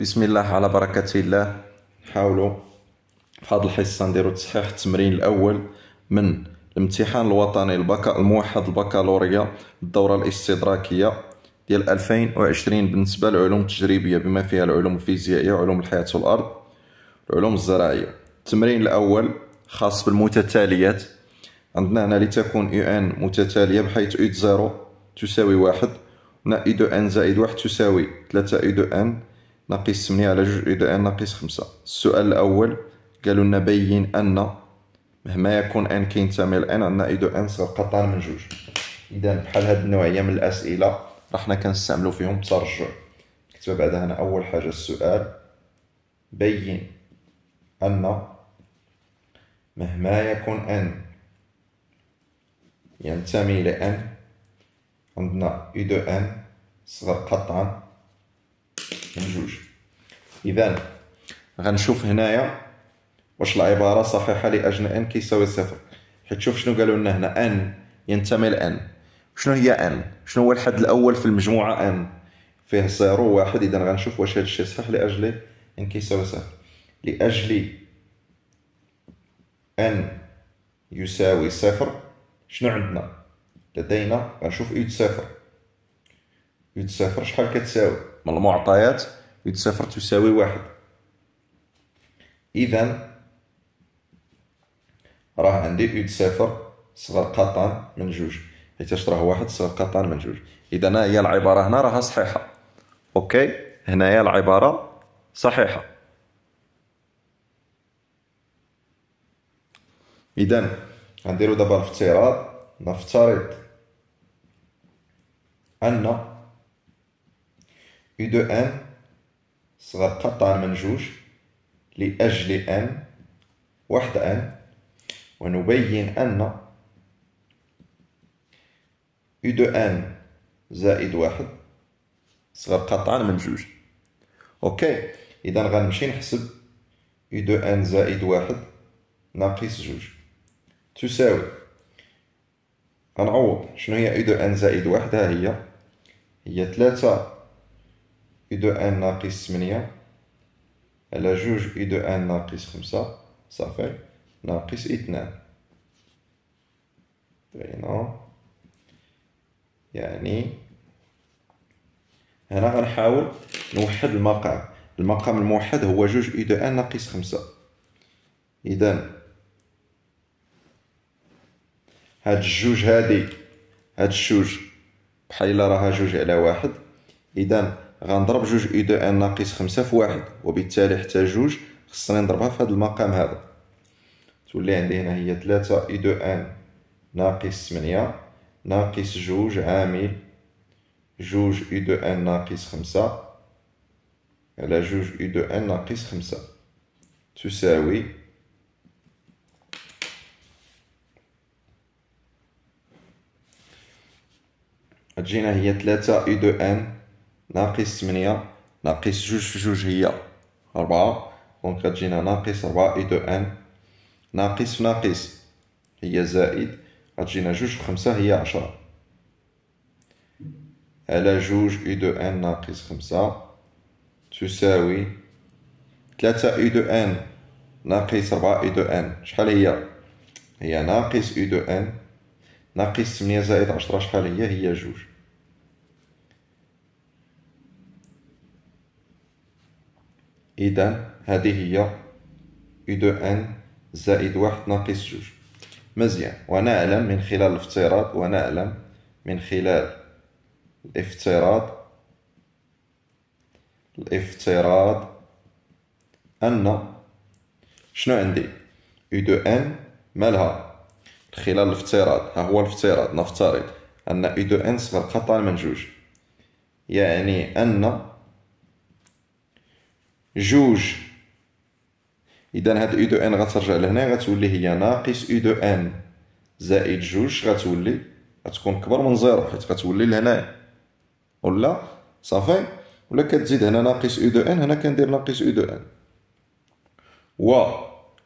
بسم الله على بركة الله حاولوا في هذه الحصة نديرو تصحيح التمرين الأول من الامتحان الوطني البكا الموحد البكالوريا الدورة الاستدراكية ديال 2020 بالنسبة للعلوم التجريبية بما فيها العلوم الفيزيائية وعلوم الحياة والأرض العلوم الزراعية التمرين الأول خاص بالمتتاليات عندنا هنا لتكون يو ان متتالية بحيث يو زيرو تساوي واحد هنا اي دو ان زائد واحد تساوي ثلاثة اي دو ان ناقص 8 على جوج ان ناقص 5 السؤال الأول قالوا لنا بين أن مهما يكون ان كينتمي ان عندنا اي دو ان سرقطان من جوج اذا بحال هاد النوعيه من الاسئله راحنا كنستعملو فيهم ترجع كتب بعدها هنا اول حاجه السؤال بين ان مهما يكون ان ينتمي ان عندنا اي دو ان صغر قطعا جوج اذا غنشوف هنايا واش العباره صحيحه لاجل ان كيساوي صفر حيت شوف شنو قالوا لنا هنا ان ينتمي لان شنو هي ان شنو هو الحد الاول في المجموعه ان فيه صفر واحد اذا غنشوف واش هذا الشيء صحيح لاجل ان كيساوي صفر لاجل ان يساوي صفر شنو عندنا لدينا غنشوف يد صفر يد صفر شحال كتساوي من المعطيات يد صفر تساوي واحد إذا راه عندي اي صفر صغر قطعا من جوج حيتاش راه واحد صغر قطعا من جوج إذا هي العبارة هنا راها صحيحة أوكي هنايا العبارة صحيحة إذا غنديرو دابا الافتراض نفترض أن U de M ستتقطع من جوج لأجل M وحد M ونبين أن U de M زائد واحد صغر قطعا من جوج أوكي إذا غنمشي نحسب U de N زائد واحد ناقص جوج تساوي غنعوض شنو هي U de N زائد واحد ها هي هي ثلاثة إي دو أن ناقص 8 على جوج إي دو أن ناقص خمسة صافي ناقص اثنان يعني هنا غنحاول نوحد المقام المقام الموحد هو جوج إي دو أن ناقص خمسة إذا هاد الجوج هادي هاد الجوج بحال إلا راها جوج على واحد إذا غنضرب جوج اي دو ان ناقص خمسة في واحد وبالتالي حتى جوج خصني نضربها في هاد المقام هذا تولي عندي هنا هي ثلاثة اي دو ان ناقص ثمانية ناقص جوج عامل جوج اي دو ان ناقص خمسة على جوج اي دو ان ناقص خمسة تساوي تجينا هي ثلاثة اي دو ان ناقص 8 ناقص جوج في جوج هي ربعة دونك غتجينا ناقص ربعة اي دو ان ناقص في ناقص هي زائد غتجينا جوج في خمسة هي عشرة على جوج اي دو ان ناقص خمسة تساوي تلاتة اي دو ان ناقص ربعة اي دو ان شحال هي هي ناقص اي دو ان ناقص 8 زائد عشرة شحال هي هي جوج إذا هذه هي U دو N زائد واحد ناقص جوج مزيان ونعلم من خلال الافتراض ونعلم من خلال الافتراض الافتراض أن شنو عندي U دو N مالها خلال الافتراض ها هو الافتراض نفترض أن U دو N صغر قطعا من جوج يعني أن جوج اذا هاد او دو ان غترجع لهنا غتولي هي ناقص او دو ان زائد جوج غتولي غتكون كبر من زيرو حيت غتولي لهنا ولا صافي ولا كتزيد هنا ناقص او دو ان هنا كندير ناقص او دو ان و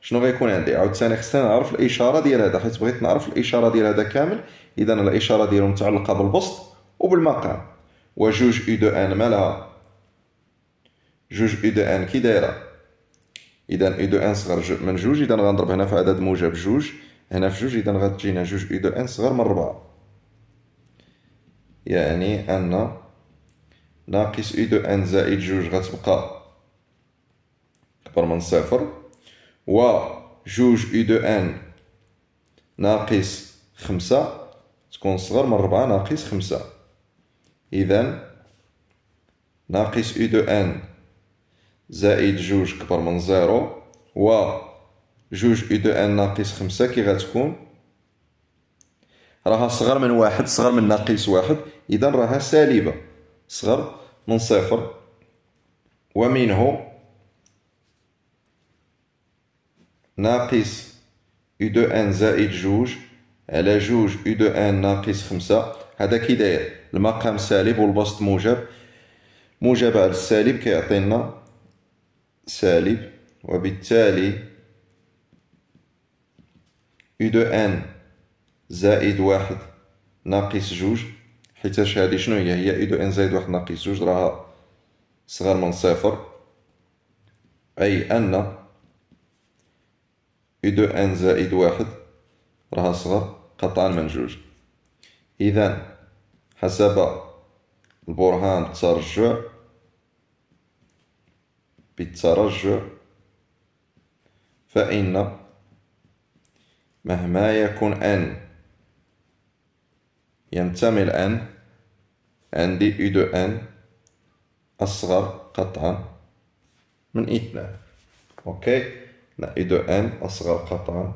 شنو غيكون عندي عاوتاني خصني نعرف الاشاره ديال هذا حيت بغيت نعرف الاشاره ديال هذا كامل اذا الاشاره ديالو متعلقه بالبسط وبالمقام وجوج او دو ان مالها جوج اي دو ان كي دايره اذا اي دو ان صغر من جوج اذا غنضرب هنا في عدد موجب جوج هنا في جوج اذا غتجينا جوج اي دو ان صغر من ربعة يعني ان ناقص اي دو ان زائد جوج غتبقى اكبر من صفر و جوج اي دو ان ناقص خمسة تكون صغر من ربعة ناقص خمسة إذا ناقص اي دو ان زائد جوج كبر من زيرو و جوج اي دو ان ناقص خمسة كي غتكون راها صغر من واحد صغر من ناقص واحد اذا راها سالبة صغر من صفر ومنه ناقص اي دو ان زائد جوج على جوج اي دو ان ناقص خمسة هذا كي داير المقام سالب والبسط موجب موجب على السالب كيعطينا سالب وبالتالي u دو ان زائد واحد ناقص جوج حيتاش هادي شنو هي هي u دو ان زائد واحد ناقص جوج راها صغر من صفر أي أن u دو ان زائد واحد راها صغر قطعا من جوج إذا حسب البرهان الترجع بالترجع فإن مهما يكون أن ينتمي الآن عندي إدو أن أصغر قطعا من اثنان أوكي إدو أن أصغر قطعا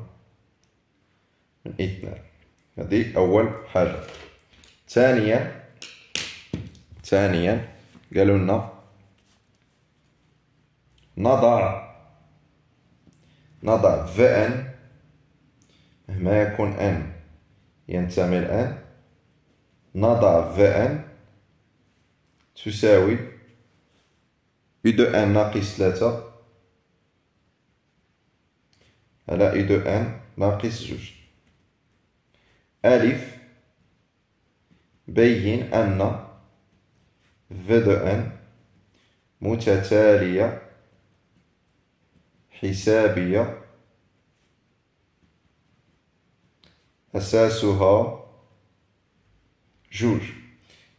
من اثنان هذه أول حاجة ثانيا ثانيا قالوا لنا نضع نضع ان هنا يكون ان ينتمي الان نضع ان تساوي اي دو ان ناقص ثلاثة على اي دو ان ناقص جوج الف بين ان في دو ان متتاليه حسابية أساسها جوج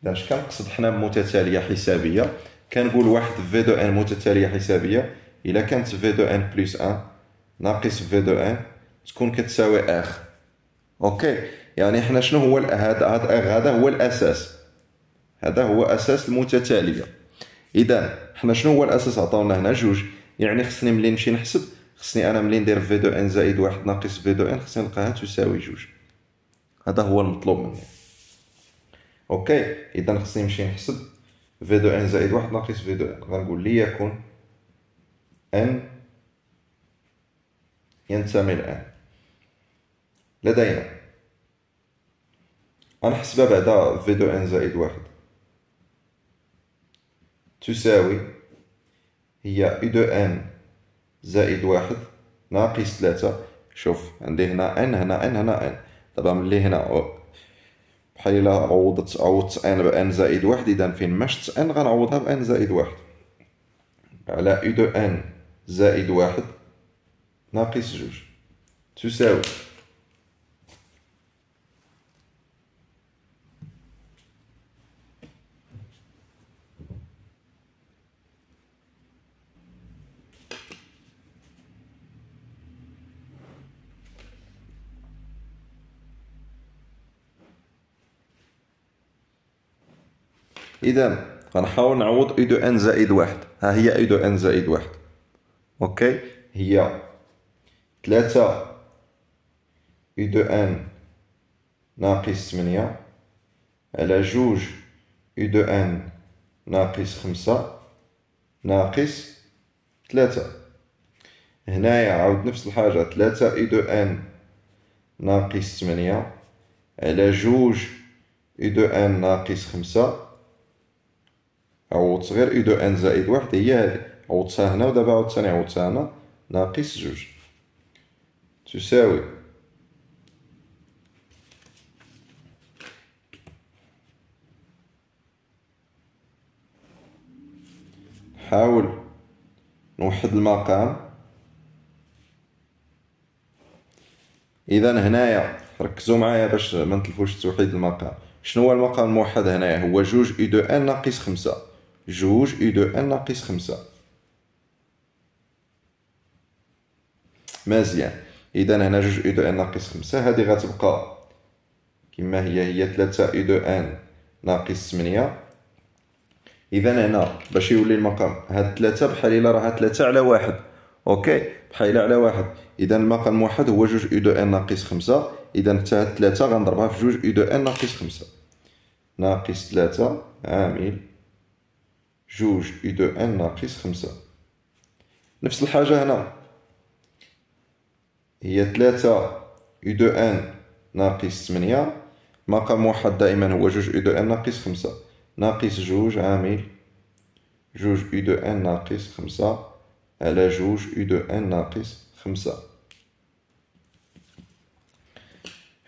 إذا إش كنقصد حنا بمتتالية حسابية كنقول واحد في دو ان متتالية حسابية إلا كانت في دو ان بلس ان ناقص في دو ان تكون كتساوي اخ اوكي يعني حنا شنو هو هذا هذا هو الاساس هذا هو اساس المتتاليه اذا حنا شنو هو الاساس عطاونا هنا جوج يعني خصني ملي نمشي نحسب خصني انا ملي ندير في دو ان زائد واحد ناقص في دو ان خصني نلقاها تساوي جوج هذا هو المطلوب مني اوكي اذا خصني نمشي نحسب في دو ان زائد واحد ناقص في دو ان غنقول لي يكون ان ينتمي الان لدينا غنحسبها بعدا في دو ان زائد واحد تساوي هي اي دو ان زائد واحد ناقص ثلاثة شوف عندي هنا ان هنا ان هنا ان دابا ملي هنا بحال الا عوضت عوضت ان بان زائد واحد اذا فين ما شت ان غنعوضها بان زائد واحد على اي دو ان زائد واحد ناقص جوج تساوي اذا غنحاول نعوض اي دو ان زائد واحد ها هي اي دو ان زائد واحد اوكي هي ثلاثة اي دو ان ناقص ثمانية على جوج اي دو ان ناقص خمسة ناقص ثلاثة هنايا عاود نفس الحاجة ثلاثة اي دو ان ناقص ثمانية على جوج اي دو ان ناقص خمسة عوض صغير اي دو ان زائد واحد هي هادي عوضتها هنا ودابا عاوتاني عوضتها هنا ناقص جوج تساوي نحاول نوحد المقام اذا هنايا ركزوا معايا باش ما نتلفوش توحيد المقام شنو هو المقام الموحد هنايا هو جوج اي دو ان ناقص خمسة جوج اي دو ان ناقص خمسة مزيان اذا هنا جوج اي دو ان ناقص خمسة هادي غتبقى كما هي هي ثلاثة اي دو ان ناقص ثمانية اذا هنا باش يولي المقام هاد ثلاثة بحال الا راها ثلاثة على واحد اوكي بحال على واحد اذا المقام واحد هو جوج اي دو ان ناقص خمسة اذا حتى هاد ثلاثة غنضربها في جوج اي دو ان ناقص خمسة ناقص ثلاثة عامل جوج اي دو ان ناقص خمسة نفس الحاجة هنا هي ثلاثة اي دو ان ناقص ثمانية مقام واحد دائما هو جوج اي دو ان ناقص خمسة ناقص جوج عامل جوج اي دو ان ناقص خمسة على جوج اي دو ان ناقص خمسة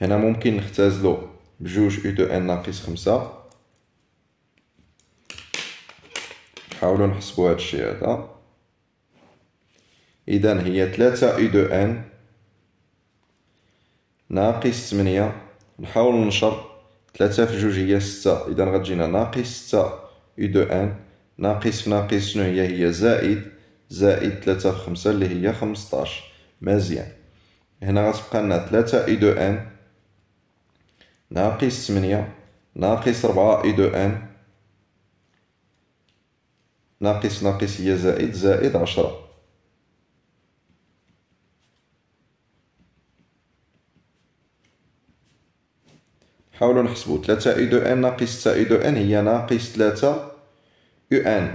هنا ممكن نختزلو بجوج اي دو ان ناقص خمسة نحاولو نحسبو هادشي هذا اذا هي ثلاثة اي دو ان ناقص ثمانية نحاول ننشر ثلاثة في جوج هي ستة اذا غتجينا ناقص ستة اي دو ان ناقص في ناقص شنو هي هي زائد زائد ثلاثة في خمسة اللي هي خمسطاش مزيان هنا غتبقى لنا ثلاثة اي دو ان ناقص ثمانية ناقص ربعة اي دو ان ناقص ناقص هي زائد زائد عشرة حاولوا نحسبوا تلاتة اي دو ان ناقص تسعة اي دو ان هي ناقص تلاتة يو ان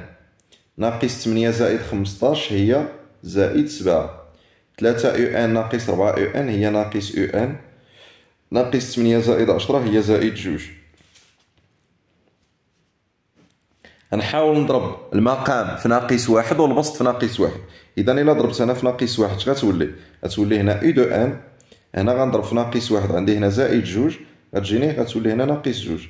ناقص تمنية زائد خمسطاش هي زائد سبعة تلاتة يو ان ناقص ربعة يو ان هي ناقص يو ان ناقص تمنية زائد عشرة هي زائد جوج غنحاول نضرب المقام في ناقص واحد والبسط في ناقص واحد اذا الا ضربت انا في ناقص واحد اش غتولي غتولي هنا اي دو ان هنا غنضرب في ناقص واحد عندي هنا زائد جوج غتجيني غتولي هنا ناقص جوج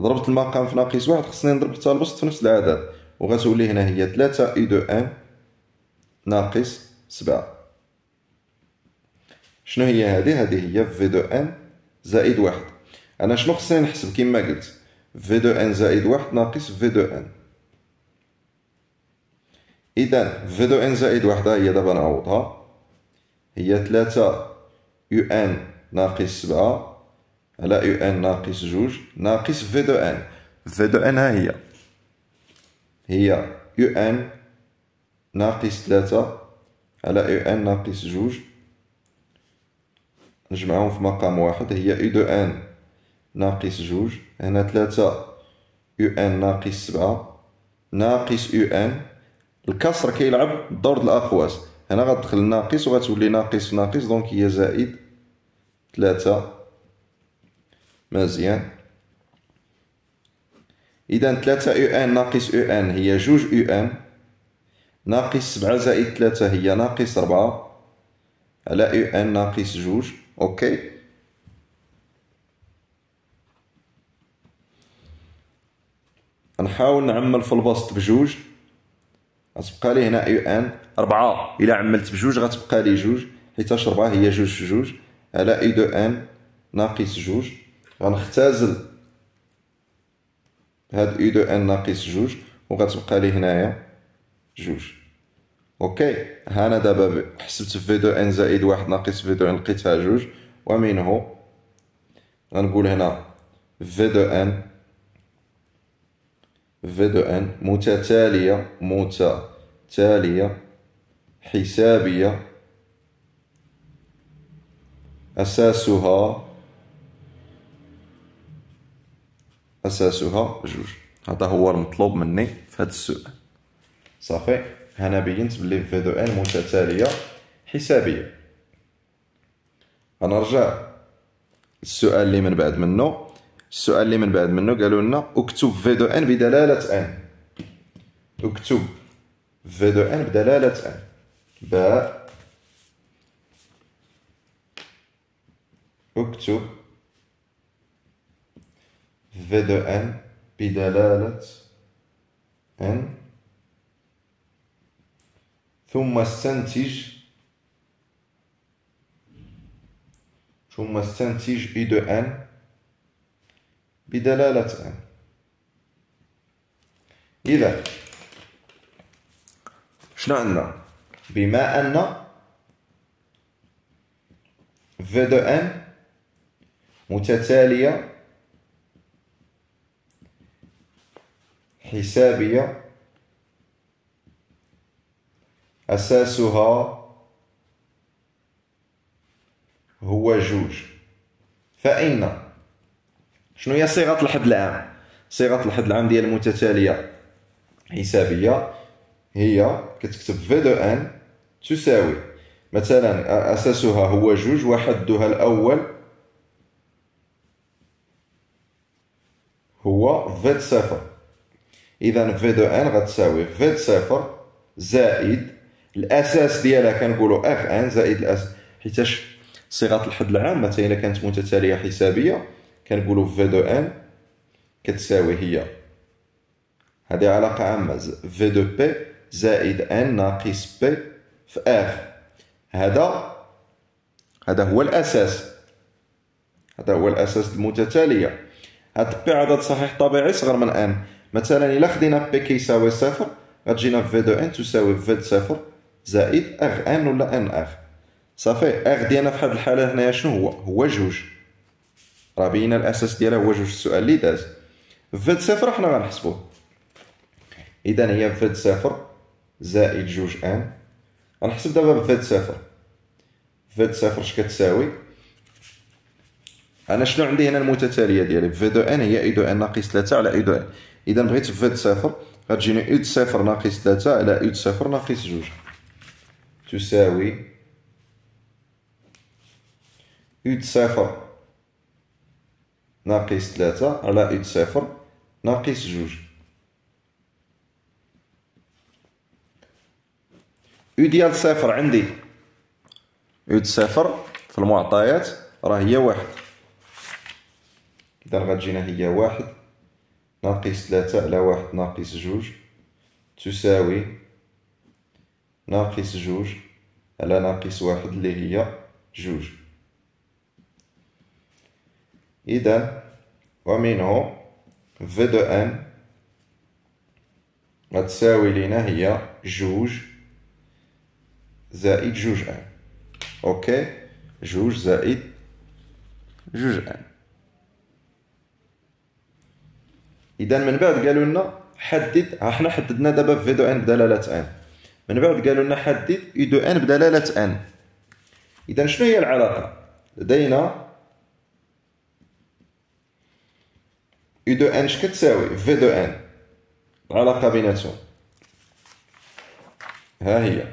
ضربت المقام في ناقص واحد خصني نضرب حتى البسط في نفس العدد وغتولي هنا هي ثلاثة اي دو ان ناقص سبعة شنو هي هذه هذه هي في دو ان زائد واحد انا شنو خصني نحسب كما قلت في دو ان زائد واحد ناقص في دو ان اذا دو ان زائد وحده هي دابا نعوضها هي ثلاثة يو ان ناقص سبعة على يو ان ناقص جوج ناقص في دو ان في دو ان ها هي هي يو ان ناقص ثلاثة على يو ان ناقص جوج نجمعهم في مقام واحد هي يو دو ان ناقص جوج هنا ثلاثة يو ان ناقص سبعة ناقص يو ان الكسر كيلعب دور الاقواس هنا غتدخل ناقص وغتولي ناقص ناقص دونك هي زائد ثلاثة مزيان اذا ثلاثة او ان ناقص او ان هي جوج او ان ناقص سبعة زائد ثلاثة هي ناقص ربعة على او ان ناقص جوج اوكي نحاول نعمل في البسط بجوج غتبقى لي هنا يو ان 4 إلا عملت بجوج غتبقى لي جوج حيتاش ربعة هي جوج في جوج على اي دو ان ناقص جوج غنختزل هاد اي دو ان ناقص جوج وغتبقى لي هنايا جوج اوكي هانا دابا حسبت في دو ان زائد واحد ناقص في دو ان لقيتها جوج ومنه غنقول هنا في دو ان في دو ان متتالية متتالية حسابية أساسها أساسها جوج هذا هو المطلوب مني في هذا السؤال صافي هنا بينت بلي في دو ان متتالية حسابية غنرجع السؤال اللي من بعد منه السؤال اللي من بعد منه قالوا لنا اكتب في دو ان بدلالة ان اكتب في دو ان بدلالة ان باء اكتب في دو ان بدلالة ان ثم استنتج ثم استنتج اي دو ان بدلالة أن إذا شنو عندنا بما أن في دو أن متتالية حسابية أساسها هو جوج فإن شنو هي صيغه الحد العام صيغه الحد العام ديال المتتاليه حسابيه هي كتكتب في دو ان تساوي مثلا اساسها هو جوج وحدها الاول هو فيد صفر اذا في دو ان غتساوي فيد صفر زائد الاساس ديالها كنقولوا اف ان زائد الاس حيتاش صيغه الحد العام مثلا كانت متتاليه حسابيه كنقولوا في دو ان كتساوي هي هذه علاقة عامة في دو بي زائد ان ناقص بي في اف هذا هذا هو الاساس هذا هو الاساس المتتالية هاد بي عدد صحيح طبيعي صغر من ان مثلا الا خدينا بي كيساوي صفر غتجينا في دو ان تساوي في صفر زائد اغ ان ولا ان اغ صافي اغ ديالنا في هاد الحالة هنايا شنو هو هو جوج راه بينا الاساس ديالها هو جوج السؤال اللي داز فد صفر حنا غنحسبوه اذا هي فد صفر زائد جوج ان غنحسب دابا فد صفر فد صفر اش كتساوي انا شنو عندي هنا المتتاليه ديالي في دو ان هي اي دو ان ناقص 3 على اي دو ان اذا بغيت فد صفر غتجيني اي دو صفر ناقص 3 على اي دو صفر ناقص جوج تساوي اي دو صفر ناقص ثلاثة رائد صفر ناقص جوج او ديال صفر عندي او صفر في المعطيات راه هي واحد إذا غتجينا هي واحد ناقص ثلاثة على واحد ناقص جوج تساوي ناقص جوج على ناقص واحد اللي هي جوج إذا ومنه في دو ان غتساوي لينا هي جوج زائد جوج ان اوكي جوج زائد جوج ان اذا من بعد قالوا لنا حدد ها حنا حددنا دابا في دو ان بدلاله ان من بعد قالوا لنا حدد اي دو ان بدلاله ان اذا شنو هي العلاقه لدينا U دو ان اش كتساوي في دو ان العلاقة بيناتهم ها هي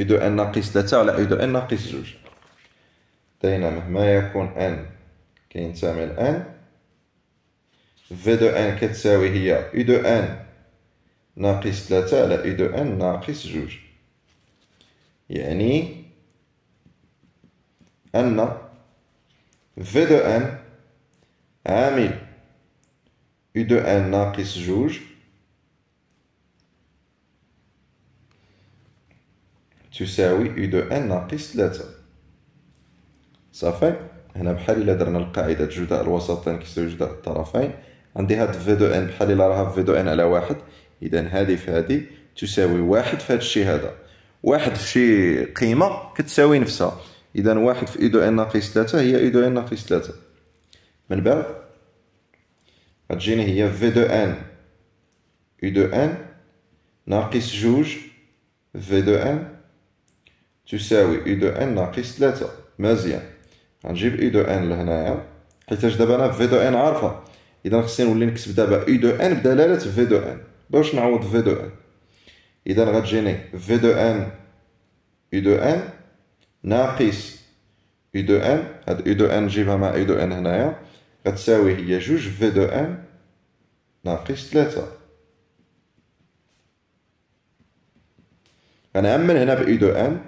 U دو ان ناقص 3 على U دو ان ناقص جوج لدينا مهما يكون ان كينتمي لان في دو ان كتساوي هي U دو ان ناقص 3 على U دو ان ناقص جوج يعني أن في دو ان عامل u de ان ناقص جوج تساوي u de ان ناقص ثلاثة صافي هنا بحال إلا درنا القاعدة جداء الوسطين كيساوي جداء الطرفين عندي هاد في دو ان بحال إلا راها في دو ان على واحد إذا هادي في هادي تساوي واحد في هادشي هذا واحد في شي قيمة كتساوي نفسها إذا واحد في u de ان ناقص ثلاثة هي u de ان ناقص ثلاثة من بعد غتجيني هي في دو ان او دو ان ناقص جوج في دو ان تساوي او دو ان ناقص ثلاثة مزيان غنجيب او دو ان لهنايا حيتاش دابا انا في دو ان عارفة اذا خصني نولي نكتب دابا او دو ان بدلالة في دو ان باش نعوض في دو ان اذا غتجيني في دو ان او دو ان ناقص او دو ان هاد او دو ان نجيبها مع او دو ان هنايا غتساوي هي جوج في دو ان ناقص تلاتة غنعمل هنا بإي دو ان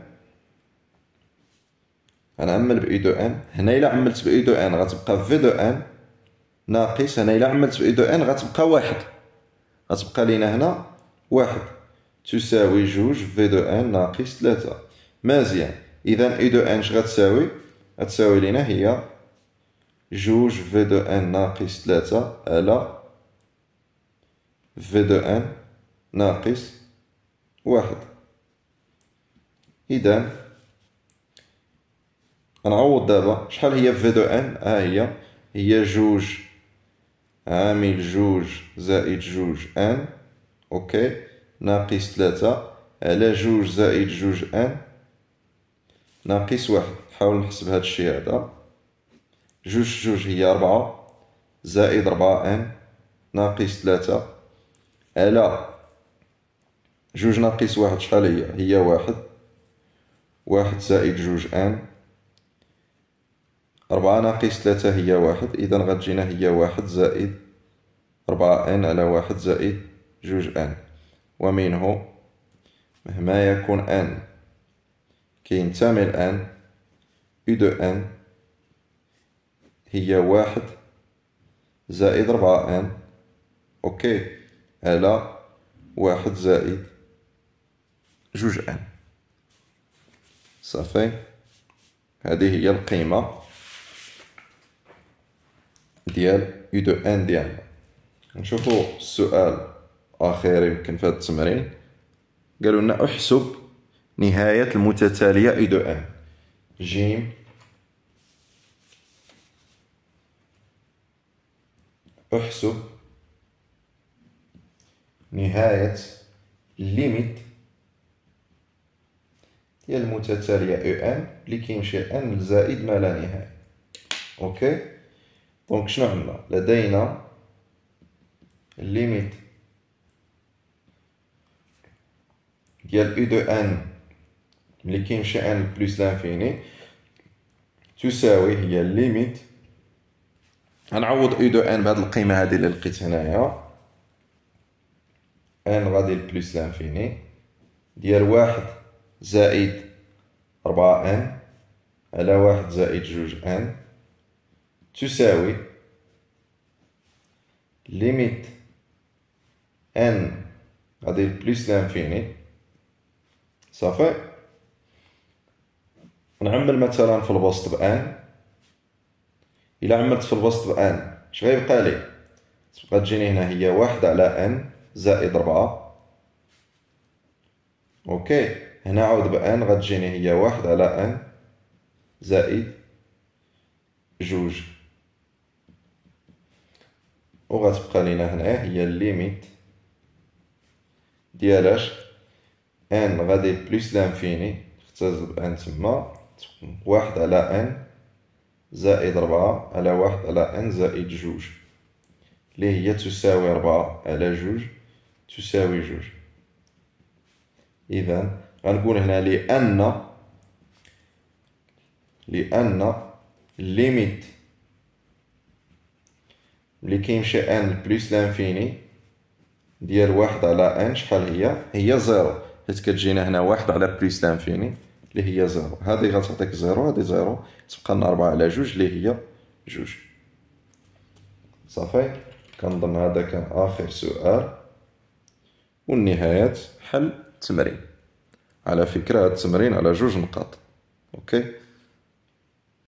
غنعمل بإي دو ان هنا إلا عملت بإي دو ان غتبقى في دو ان ناقص هنا إلا عملت بإي دو ان غتبقى واحد غتبقى لينا هنا واحد تساوي جوج في دو ان ناقص تلاتة مزيان إذا إي e دو ان شغتساوي غتساوي لينا هي جوج في دو ان ناقص ثلاثة على في دو ان ناقص واحد إذا نعوض دابا شحال هي في دو ان ها هي هي جوج عامل جوج زائد جوج ان اوكي ناقص ثلاثة على جوج زائد جوج ان ناقص واحد نحاول نحسب هاد الشيء هذا جوج جوج هي ربعة زائد ربعة ان ناقص ثلاثة على جوج ناقص واحد شحال هي هي واحد واحد زائد جوج ان ربعة ناقص ثلاثة هي واحد إذا غتجينا هي واحد زائد ربعة ان على واحد زائد جوج ان ومنه مهما يكون ان كينتمي تامل ان u de n هي واحد زائد ربعة ان اوكي على واحد زائد جوج ان صافي هذه هي القيمة ديال يو دو ان ديالنا نشوفو السؤال اخر يمكن في هذا التمرين قالوا لنا احسب نهاية المتتالية يو دو ان جيم احسب نهاية ليميت ديال المتتالية او ان اللي كيمشي ان زائد ما لا نهاية اوكي دونك شنو عندنا لدينا ليميت ديال او دو ان اللي كيمشي ان بلس لانفيني تساوي هي ليميت غنعوض او دو ان بهاد القيمه هادي اللي لقيت هنايا ان غادي لبلوس لانفيني ديال واحد زائد ربعة ان على واحد زائد جوج ان تساوي ليميت ان غادي لبلوس لانفيني صافي نعمل مثلا في الوسط بان الا عملت في الوسط بان اش غيبقى لي تبقى تجيني هنا هي واحد على ان زائد ربعة اوكي هنا عاود بان غتجيني هي واحد على ان زائد جوج وغتبقى لينا هنا هي الليميت ديال اش ان غادي بلوس لانفيني نختزل بان تما واحد على ان زائد ربعة على واحد على ان زائد جوج اللي هي تساوي ربعة على جوج تساوي جوج إذا غنقول هنا لأن لأن ليميت ملي كيمشي ان بلس لانفيني ديال واحد على ان شحال هي هي زيرو حيت كتجينا هنا واحد على بلس لانفيني اللي هي زيرو هذه غتعطيك زيرو هذه زيرو تبقى لنا ربعة على جوج اللي هي جوج صافي كنظن هذا كان آخر سؤال والنهاية حل التمرين على فكرة التمرين على جوج نقاط اوكي